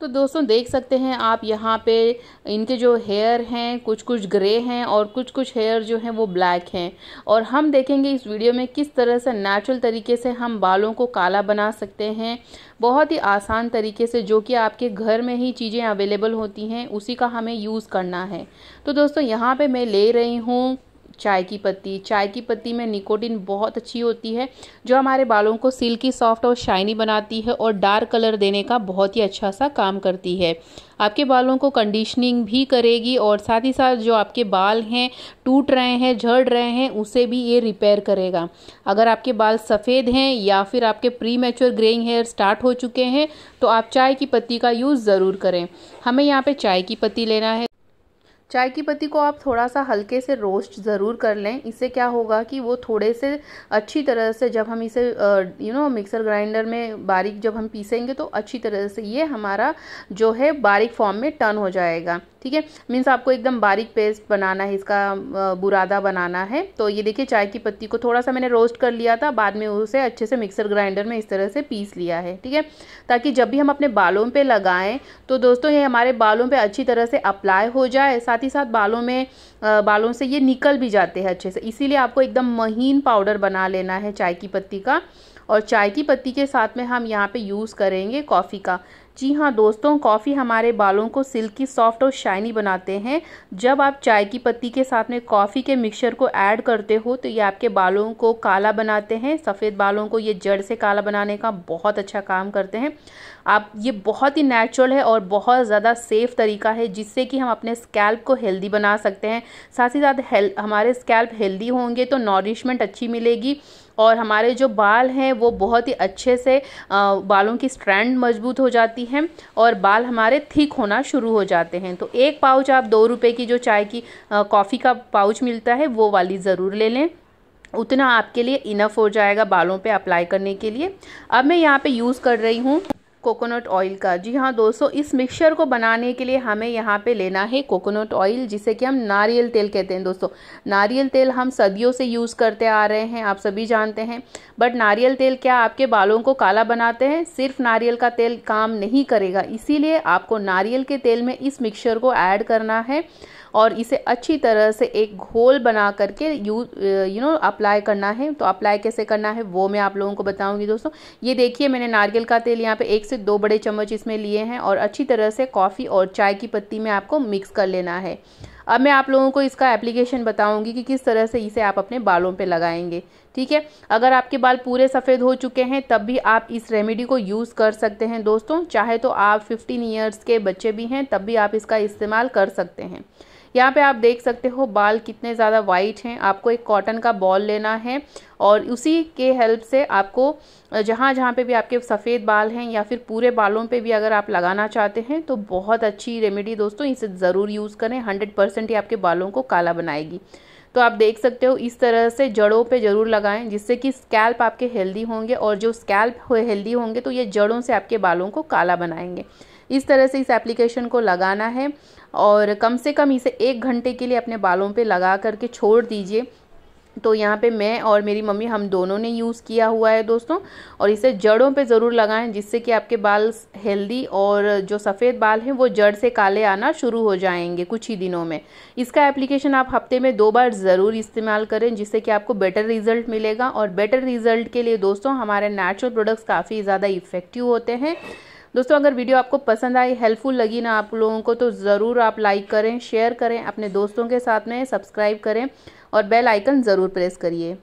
तो दोस्तों देख सकते हैं आप यहाँ पे इनके जो हेयर हैं कुछ कुछ ग्रे हैं और कुछ कुछ हेयर जो हैं वो ब्लैक हैं और हम देखेंगे इस वीडियो में किस तरह से नेचुरल तरीके से हम बालों को काला बना सकते हैं बहुत ही आसान तरीके से जो कि आपके घर में ही चीज़ें अवेलेबल होती हैं उसी का हमें यूज़ करना है तो दोस्तों यहाँ पर मैं ले रही हूँ चाय की पत्ती चाय की पत्ती में निकोटिन बहुत अच्छी होती है जो हमारे बालों को सिल्की सॉफ्ट और शाइनी बनाती है और डार्क कलर देने का बहुत ही अच्छा सा काम करती है आपके बालों को कंडीशनिंग भी करेगी और साथ ही साथ जो आपके बाल हैं टूट रहे हैं झड़ रहे हैं उसे भी ये रिपेयर करेगा अगर आपके बाल सफ़ेद हैं या फिर आपके premature greying hair start हो चुके हैं तो आप चाय की पत्ती का यूज़ ज़रूर करें हमें यहाँ पे चाय की पत्ती लेना है चाय की पत्ती को आप थोड़ा सा हल्के से रोस्ट ज़रूर कर लें इससे क्या होगा कि वो थोड़े से अच्छी तरह से जब हम इसे यू नो मिक्सर ग्राइंडर में बारीक जब हम पीसेंगे तो अच्छी तरह से ये हमारा जो है बारीक फॉर्म में टर्न हो जाएगा ठीक है मीन्स आपको एकदम बारीक पेस्ट बनाना है इसका बुरादा बनाना है तो ये देखिए चाय की पत्ती को थोड़ा सा मैंने रोस्ट कर लिया था बाद में उसे अच्छे से मिक्सर ग्राइंडर में इस तरह से पीस लिया है ठीक है ताकि जब भी हम अपने बालों पे लगाएं तो दोस्तों ये हमारे बालों पे अच्छी तरह से अप्लाई हो जाए साथ ही साथ बालों में बालों से ये निकल भी जाते हैं अच्छे से इसीलिए आपको एकदम महीन पाउडर बना लेना है चाय की पत्ती का और चाय की पत्ती के साथ में हम यहाँ पे यूज़ करेंगे कॉफ़ी का जी हाँ दोस्तों कॉफ़ी हमारे बालों को सिल्की सॉफ्ट और शाइनी बनाते हैं जब आप चाय की पत्ती के साथ में कॉफ़ी के मिक्सचर को ऐड करते हो तो ये आपके बालों को काला बनाते हैं सफ़ेद बालों को ये जड़ से काला बनाने का बहुत अच्छा काम करते हैं आप ये बहुत ही नेचुरल है और बहुत ज़्यादा सेफ़ तरीका है जिससे कि हम अपने स्कैल्प को हेल्दी बना सकते हैं साथ ही साथ हमारे स्कैल्प हेल्दी होंगे तो नॉरिशमेंट अच्छी मिलेगी और हमारे जो बाल हैं वो बहुत ही अच्छे से आ, बालों की स्ट्रैंड मजबूत हो जाती है हैं और बाल हमारे थिक होना शुरू हो जाते हैं तो एक पाउच आप दो रुपये की जो चाय की कॉफ़ी का पाउच मिलता है वो वाली ज़रूर ले लें उतना आपके लिए इनफ हो जाएगा बालों पे अप्लाई करने के लिए अब मैं यहाँ पे यूज़ कर रही हूँ कोकोनट ऑयल का जी हाँ दोस्तों इस मिक्सचर को बनाने के लिए हमें यहाँ पे लेना है कोकोनट ऑयल जिसे कि हम नारियल तेल कहते हैं दोस्तों नारियल तेल हम सदियों से यूज़ करते आ रहे हैं आप सभी जानते हैं बट नारियल तेल क्या आपके बालों को काला बनाते हैं सिर्फ नारियल का तेल काम नहीं करेगा इसीलिए आपको नारियल के तेल में इस मिक्सचर को ऐड करना है और इसे अच्छी तरह से एक घोल बना करके यू यू नो अप्लाई करना है तो अप्लाई कैसे करना है वो मैं आप लोगों को बताऊंगी दोस्तों ये देखिए मैंने नारियल का तेल यहाँ पे एक से दो बड़े चम्मच इसमें लिए हैं और अच्छी तरह से कॉफ़ी और चाय की पत्ती में आपको मिक्स कर लेना है अब मैं आप लोगों को इसका एप्लीकेशन बताऊंगी कि किस तरह से इसे आप अपने बालों पे लगाएंगे ठीक है अगर आपके बाल पूरे सफ़ेद हो चुके हैं तब भी आप इस रेमेडी को यूज़ कर सकते हैं दोस्तों चाहे तो आप 15 इयर्स के बच्चे भी हैं तब भी आप इसका इस्तेमाल कर सकते हैं यहाँ पे आप देख सकते हो बाल कितने ज़्यादा वाइट हैं आपको एक कॉटन का बॉल लेना है और उसी के हेल्प से आपको जहाँ जहाँ पे भी आपके सफ़ेद बाल हैं या फिर पूरे बालों पे भी अगर आप लगाना चाहते हैं तो बहुत अच्छी रेमेडी दोस्तों इसे ज़रूर यूज़ करें हंड्रेड परसेंट ये आपके बालों को काला बनाएगी तो आप देख सकते हो इस तरह से जड़ों पे ज़रूर लगाएं जिससे कि स्कैल्प आपके हेल्दी होंगे और जो स्कैल्प हेल्दी होंगे तो ये जड़ों से आपके बालों को काला बनाएंगे इस तरह से इस एप्लीकेशन को लगाना है और कम से कम इसे एक घंटे के लिए अपने बालों पे लगा करके छोड़ दीजिए तो यहाँ पे मैं और मेरी मम्मी हम दोनों ने यूज़ किया हुआ है दोस्तों और इसे जड़ों पे ज़रूर लगाएं जिससे कि आपके बाल हेल्दी और जो सफ़ेद बाल हैं वो जड़ से काले आना शुरू हो जाएंगे कुछ ही दिनों में इसका एप्लीकेशन आप हफ्ते में दो बार ज़रूर इस्तेमाल करें जिससे कि आपको बेटर रिजल्ट मिलेगा और बेटर रिजल्ट के लिए दोस्तों हमारे नेचुरल प्रोडक्ट्स काफ़ी ज़्यादा इफ़ेक्टिव होते हैं दोस्तों अगर वीडियो आपको पसंद आई हेल्पफुल लगी ना आप लोगों को तो ज़रूर आप लाइक करें शेयर करें अपने दोस्तों के साथ में सब्सक्राइब करें और बेल आइकन ज़रूर प्रेस करिए